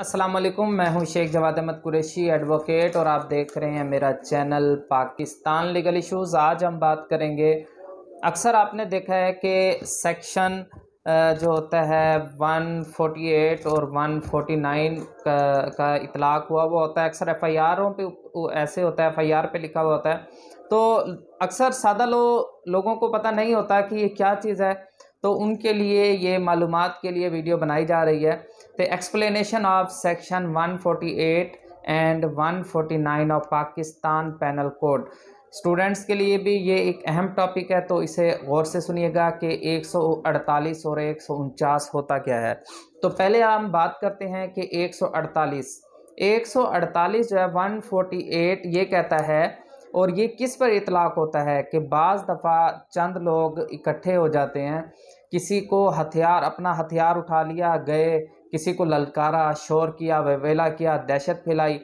अस्सलाम वालेकुम मैं हूं शेख जवाद अहमद कुरैशी एडवोकेट और आप देख रहे हैं मेरा चैनल पाकिस्तान लीगल इश्यूज़ आज हम बात करेंगे अक्सर आपने देखा है कि सेक्शन जो होता है 148 और 149 का का इतलाक हुआ वो होता है अक्सर एफ़ आई आरों पर ऐसे होता है एफ़ आई आर पर लिखा हुआ होता है तो अक्सर सादा लो, लोगों को पता नहीं होता कि ये क्या चीज़ है तो उनके लिए ये मालूम के लिए वीडियो बनाई जा रही है तो explanation of section 148 and 149 of Pakistan penal code students के लिए भी ये एक अहम टॉपिक है तो इसे गौर से सुनिएगा कि 148 और एक होता क्या है तो पहले हम बात करते हैं कि 148 148 जो है 148 ये कहता है और ये किस पर इतलाक़ होता है कि बाज़ दफ़ा चंद लोग इकट्ठे हो जाते हैं किसी को हथियार अपना हथियार उठा लिया गए किसी को ललकारा शोर किया वेला किया दहशत फैलाई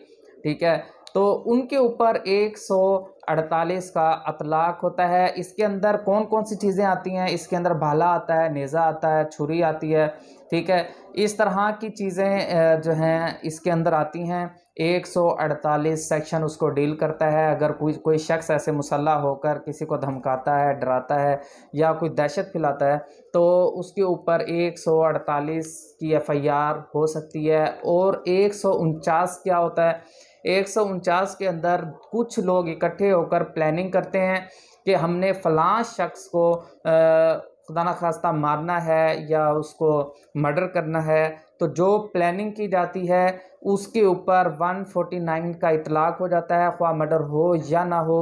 ठीक है तो उनके ऊपर एक सौ अड़तालीस का अतलाक होता है इसके अंदर कौन कौन सी चीज़ें आती हैं इसके अंदर भाला आता है नेज़ा आता है छुरी आती है ठीक है इस तरह की चीज़ें जो हैं इसके अंदर आती हैं 148 सेक्शन उसको डील करता है अगर कोई कोई शख्स ऐसे मुसल्ह होकर किसी को धमकाता है डराता है या कोई दहशत फैलाता है तो उसके ऊपर 148 की एफआईआर हो सकती है और एक क्या होता है एक के अंदर कुछ लोग इकट्ठे होकर प्लानिंग करते हैं कि हमने फ़लाँ शख्स को खुदा न खास्ता मारना है या उसको मर्डर करना है तो जो प्लानिंग की जाती है उसके ऊपर 149 का इतलाक़ हो जाता है ख्वा मर्डर हो या ना हो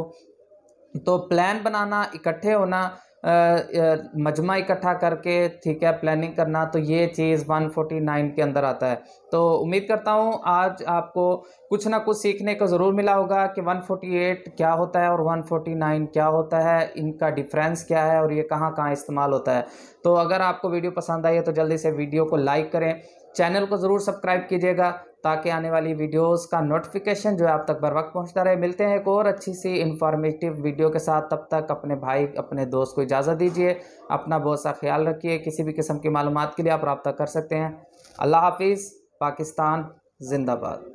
तो प्लान बनाना इकट्ठे होना मजमा इकट्ठा करके ठीक है प्लानिंग करना तो ये चीज़ 149 के अंदर आता है तो उम्मीद करता हूँ आज आपको कुछ ना कुछ सीखने को ज़रूर मिला होगा कि 148 क्या होता है और 149 क्या होता है इनका डिफरेंस क्या है और ये कहाँ कहाँ इस्तेमाल होता है तो अगर आपको वीडियो पसंद आई है तो जल्दी से वीडियो को लाइक करें चैनल को ज़रूर सब्सक्राइब कीजिएगा ताकि आने वाली वीडियोस का नोटिफिकेशन जो है आप तक बर वक्त पहुँचता रहे मिलते हैं एक और अच्छी सी इन्फॉर्मेटिव वीडियो के साथ तब तक अपने भाई अपने दोस्त को इजाज़त दीजिए अपना बहुत सा ख्याल रखिए किसी भी किस्म की मालूम के लिए आप रबता कर सकते हैं अल्लाह हाफिज़ पाकिस्तान जिंदाबाद